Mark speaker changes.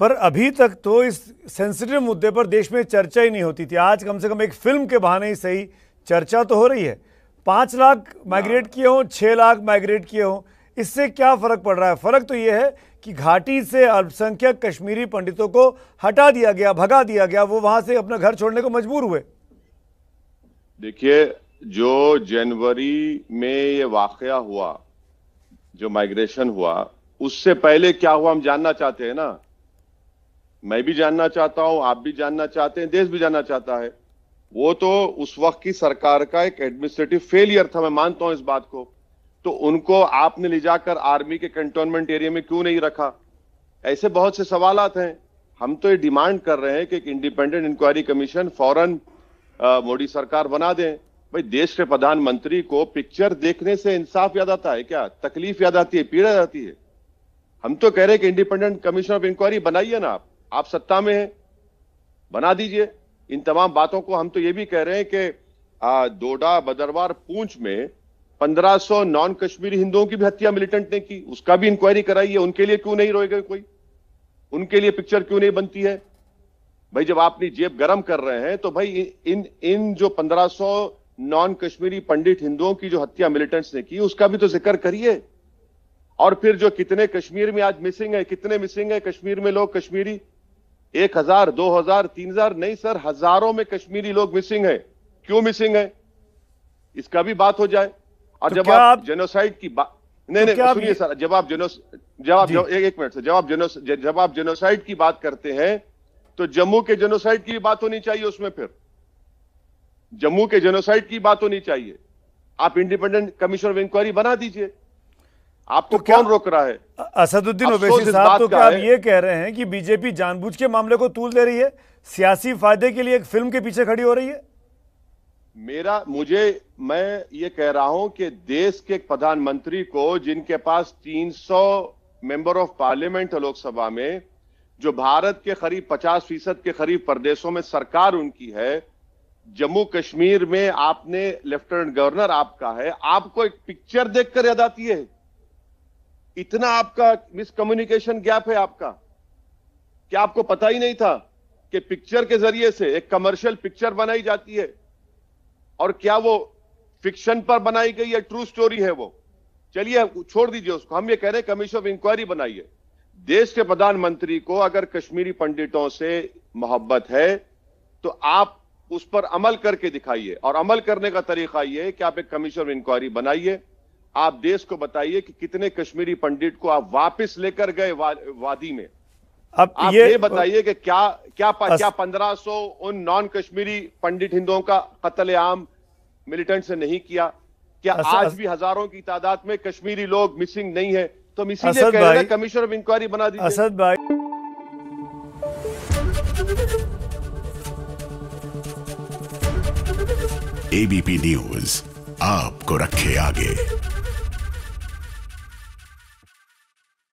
Speaker 1: पर अभी तक तो इस सेंसिटिव मुद्दे पर देश में चर्चा ही नहीं होती थी आज कम से कम एक फिल्म के बहाने ही सही चर्चा तो हो रही है पांच लाख माइग्रेट हाँ। किए हों छह लाख माइग्रेट किए हों इससे क्या फ़र्क पड़ रहा है फ़र्क तो यह है कि घाटी से अल्पसंख्यक कश्मीरी पंडितों को हटा दिया गया भगा दिया गया वो वहां से अपना घर छोड़ने को मजबूर हुए
Speaker 2: देखिए जो जनवरी में ये वाक़ हुआ जो माइग्रेशन हुआ उससे पहले क्या हुआ हम जानना चाहते हैं ना मैं भी जानना चाहता हूं आप भी जानना चाहते हैं देश भी जानना चाहता है वो तो उस वक्त की सरकार का एक एडमिनिस्ट्रेटिव फेलियर था मैं मानता हूं इस बात को तो उनको आपने ले जाकर आर्मी के कंटोनमेंट एरिया में क्यों नहीं रखा ऐसे बहुत से सवाल हैं हम तो ये डिमांड कर रहे हैं कि एक इंडिपेंडेंट इंक्वायरी कमीशन फौरन मोदी सरकार बना दें भाई देश के प्रधानमंत्री को पिक्चर देखने से इंसाफ याद आता है क्या तकलीफ याद आती है पीड़ा जाती है हम तो कह रहे हैं कि इंडिपेंडेंट कमीशन ऑफ इंक्वायरी बनाइए ना आप आप सत्ता में हैं बना दीजिए इन तमाम बातों को हम तो ये भी कह रहे हैं कि डोडा बदरवार पूंछ में 1500 नॉन कश्मीरी हिंदुओं की भी हत्या मिलिटेंट ने की उसका भी इंक्वायरी कराई है उनके लिए क्यों नहीं रोएगा कोई उनके लिए पिक्चर क्यों नहीं बनती है भाई जब आप अपनी जेब गर्म कर रहे हैं तो भाई इन इन जो 1500 नॉन कश्मीरी पंडित हिंदुओं की जो हत्या मिलिटेंट्स ने की उसका भी तो जिक्र करिए और फिर जो कितने कश्मीर में आज मिसिंग है कितने मिसिंग है कश्मीर में लोग कश्मीरी एक हजार दो हजार तीन हजार नहीं सर हजारों में कश्मीरी लोग मिसिंग हैं क्यों मिसिंग है इसका भी बात हो जाए और तो जब आप जेनोसाइड की बात नहीं तो नहीं सुनिए सर जब आप जेनो जब आप एक, एक मिनट सर जब आप जेनो जब आप जेनोसाइड की बात करते हैं तो जम्मू के जेनोसाइड की भी बात होनी चाहिए उसमें फिर जम्मू के जेनोसाइड की बात होनी चाहिए आप इंडिपेंडेंट कमीशन ऑफ इंक्वायरी बना दीजिए आपको तो, तो कौन रोक रहा है असदुद्दीन ओवैसी साहब तो क्या आप
Speaker 1: ये कह रहे हैं कि बीजेपी जानबूझ के मामले को तूल दे रही है सियासी फायदे के लिए एक फिल्म के पीछे खड़ी हो रही है
Speaker 2: मेरा मुझे मैं ये कह रहा हूं कि देश के प्रधानमंत्री को जिनके पास 300 मेंबर ऑफ पार्लियामेंट है लोकसभा में जो भारत के करीब 50 फीसद के करीब प्रदेशों में सरकार उनकी है जम्मू कश्मीर में आपने लेफ्टिनेंट गवर्नर आपका है आपको एक पिक्चर देखकर याद आती है इतना आपका मिसकम्युनिकेशन गैप है आपका कि आपको पता ही नहीं था कि पिक्चर के जरिए से एक कमर्शियल पिक्चर बनाई जाती है और क्या वो फिक्शन पर बनाई गई है ट्रू स्टोरी है वो चलिए छोड़ दीजिए उसको हम ये कह रहे हैं कमीशन ऑफ इंक्वायरी बनाइए देश के प्रधानमंत्री को अगर कश्मीरी पंडितों से मोहब्बत है तो आप उस पर अमल करके दिखाइए और अमल करने का तरीका यह कि आप एक कमीशन ऑफ इंक्वायरी बनाइए आप देश को बताइए कि कितने कश्मीरी पंडित को आप वापस लेकर गए वा, वादी में
Speaker 1: अब आप ये, ये बताइए
Speaker 2: कि क्या क्या पा, अस... क्या पंद्रह सौ उन नॉन कश्मीरी पंडित हिंदुओं का कत्ल आम मिलिटेंट से नहीं किया क्या अस... आज भी हजारों की तादाद में कश्मीरी लोग मिसिंग नहीं है तो हम इसीलिए कह कमीशन ऑफ इंक्वायरी बना दी असद भाई एबीपी न्यूज आपको रखे आगे